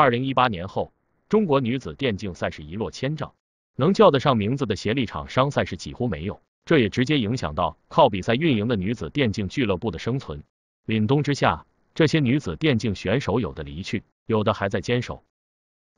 二零一八年后，中国女子电竞赛事一落千丈，能叫得上名字的协力厂商赛事几乎没有，这也直接影响到靠比赛运营的女子电竞俱乐部的生存。凛冬之下，这些女子电竞选手有的离去，有的还在坚守。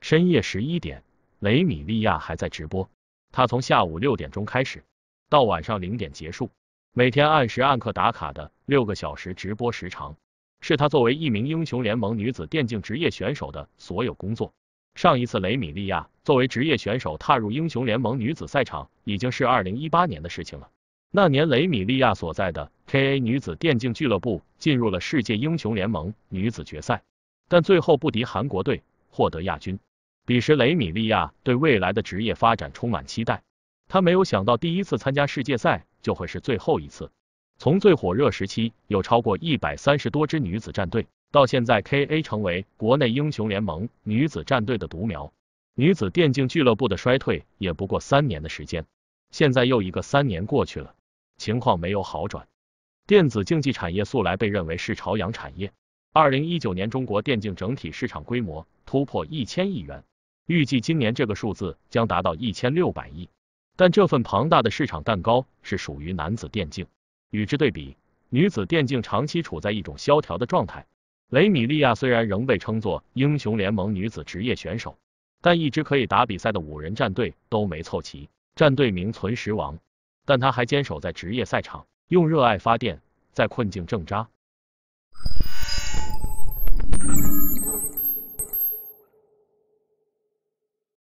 深夜十一点，雷米利亚还在直播。她从下午六点钟开始，到晚上零点结束，每天按时按刻打卡的六个小时直播时长。是她作为一名英雄联盟女子电竞职业选手的所有工作。上一次雷米利亚作为职业选手踏入英雄联盟女子赛场，已经是二零一八年的事情了。那年，雷米利亚所在的 KA 女子电竞俱乐部进入了世界英雄联盟女子决赛，但最后不敌韩国队，获得亚军。彼时，雷米利亚对未来的职业发展充满期待。她没有想到，第一次参加世界赛就会是最后一次。从最火热时期有超过一百三十多支女子战队，到现在 K A 成为国内英雄联盟女子战队的独苗，女子电竞俱乐部的衰退也不过三年的时间，现在又一个三年过去了，情况没有好转。电子竞技产业素来被认为是朝阳产业，二零一九年中国电竞整体市场规模突破一千亿元，预计今年这个数字将达到一千六百亿，但这份庞大的市场蛋糕是属于男子电竞。与之对比，女子电竞长期处在一种萧条的状态。雷米利亚虽然仍被称作英雄联盟女子职业选手，但一支可以打比赛的五人战队都没凑齐，战队名存实亡。但她还坚守在职业赛场，用热爱发电，在困境挣扎。